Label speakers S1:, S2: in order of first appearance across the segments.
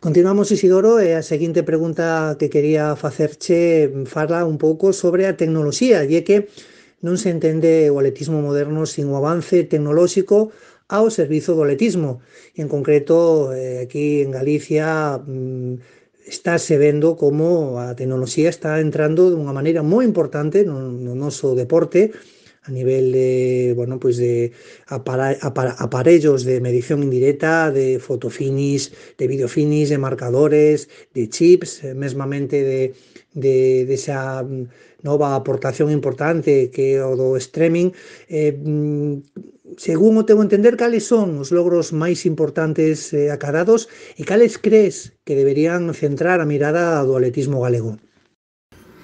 S1: Continuamos, Isidoro. la eh, siguiente pregunta que quería facerche fala un poco sobre la tecnología, y que no se entiende o atletismo moderno sin o avance tecnológico a servizo do atletismo. en concreto, eh, aquí en Galicia mm, está se vendo como la tecnología está entrando de una manera muy importante no, no deporte, a nivel de, bueno, pues de aparellos de medición indirecta, de fotofinis, de videofinis, de marcadores, de chips, eh, mesmamente de, de, de esa mm, nova aportación importante que é o do streaming. Eh, mm, según o teu entender, cales son os logros máis importantes eh, acadados e cales crees que deberían centrar a mirada do atletismo galego?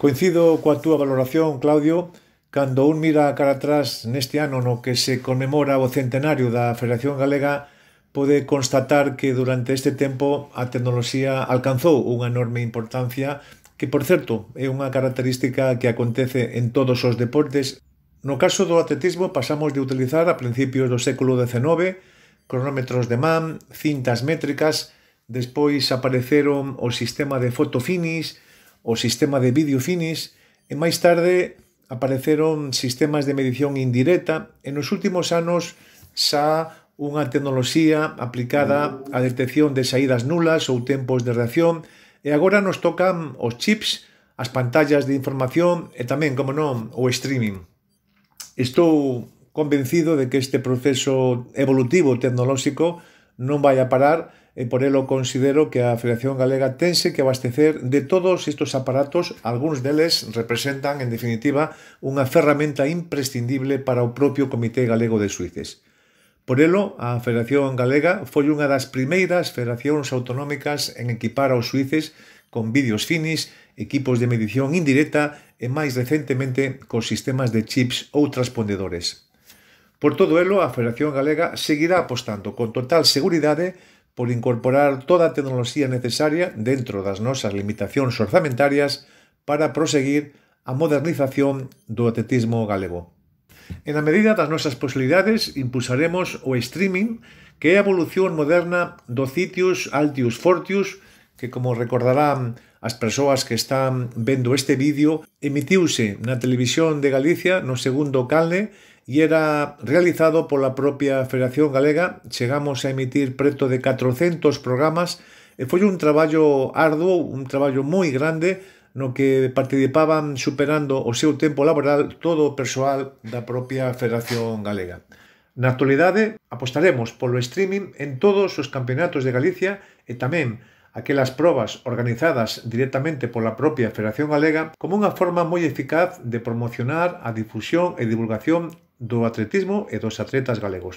S2: Coincido coa túa valoración, Claudio, Cando un mira cara atrás neste ano no que se conmemora o centenario da Federación Galega, pode constatar que durante este tempo a tecnoloxía alcanzou unha enorme importancia que, por certo, é unha característica que acontece en todos os deportes. No caso do atletismo, pasamos de utilizar a principios do século XIX cronómetros de man, cintas métricas, despois apareceron o sistema de fotofinis, o sistema de videofinis, e máis tarde apareceron sistemas de medición indirecta e nos últimos anos xa unha tecnoloxía aplicada á detección de saídas nulas ou tempos de reacción e agora nos tocan os chips, as pantallas de información e tamén, como non, o streaming. Estou convencido de que este proceso evolutivo tecnolóxico non vai a parar e eh, por elo considero que a Federación Galega tense que abastecer de todos estes aparatos, algúns deles representan, en definitiva, unha ferramenta imprescindible para o propio Comité Galego de Suíces. Por elo, a Federación Galega foi unha das primeiras federacións autonómicas en equipar aos suíces con vídeos finis, equipos de medición indirecta e máis recentemente con sistemas de chips ou transpondedores. Por todo elo, a Federación Galega seguirá apostando con total seguridade por incorporar toda a tecnoloxía necesaria dentro das nosas limitacións orzamentarias para proseguir a modernización do atletismo galego. En a medida das nosas posibilidades, impulsaremos o streaming, que é a evolución moderna do Citius Altius Fortius, que como recordarán as persoas que están vendo este vídeo, emitiuse na televisión de Galicia no segundo canle e era realizado pola propia Federación Galega. Chegamos a emitir preto de 400 programas e eh, foi un traballo arduo, un traballo moi grande no que participaban superando o seu tempo laboral todo o persoal da propia Federación Galega. Na actualidade, apostaremos polo streaming en todos os campeonatos de Galicia e tamén aquelas probas organizadas directamente pola propia Federación Galega como unha forma moi eficaz de promocionar a difusión e divulgación do atletismo e dos atletas galegos.